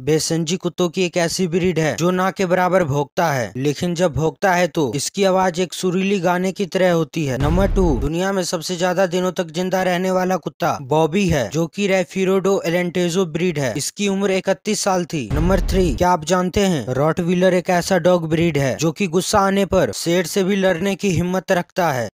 बेसंजी कुत्तों की एक ऐसी ब्रीड है जो ना के बराबर भोगता है लेकिन जब भोगता है तो इसकी आवाज एक सुरीली गाने की तरह होती है नंबर टू दुनिया में सबसे ज्यादा दिनों तक जिंदा रहने वाला कुत्ता बॉबी है जो कि रेफिरोडो एलेंटेजो ब्रीड है इसकी उम्र 31 साल थी नंबर थ्री क्या आप जानते हैं रॉट एक ऐसा डॉग ब्रीड है जो की गुस्सा आने पर शेर से भी लड़ने की हिम्मत रखता है